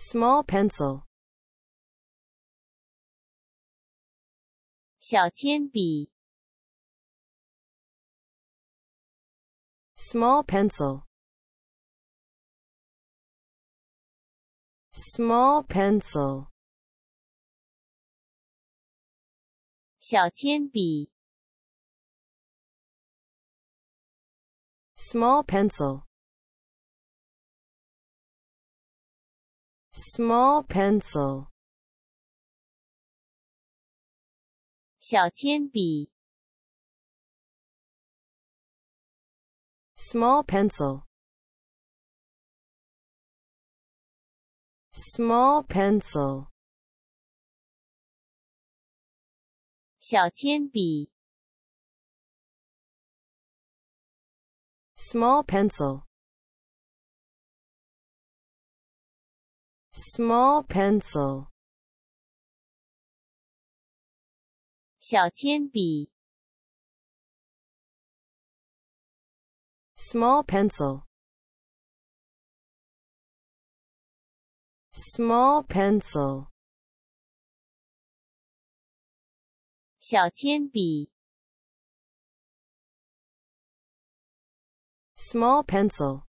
small pencil 小铅笔 small pencil small pencil 小铅笔 small pencil small pencil 小铅笔 small pencil small pencil 小铅笔 small pencil small pencil 小铅笔 small pencil small pencil 小铅笔 small pencil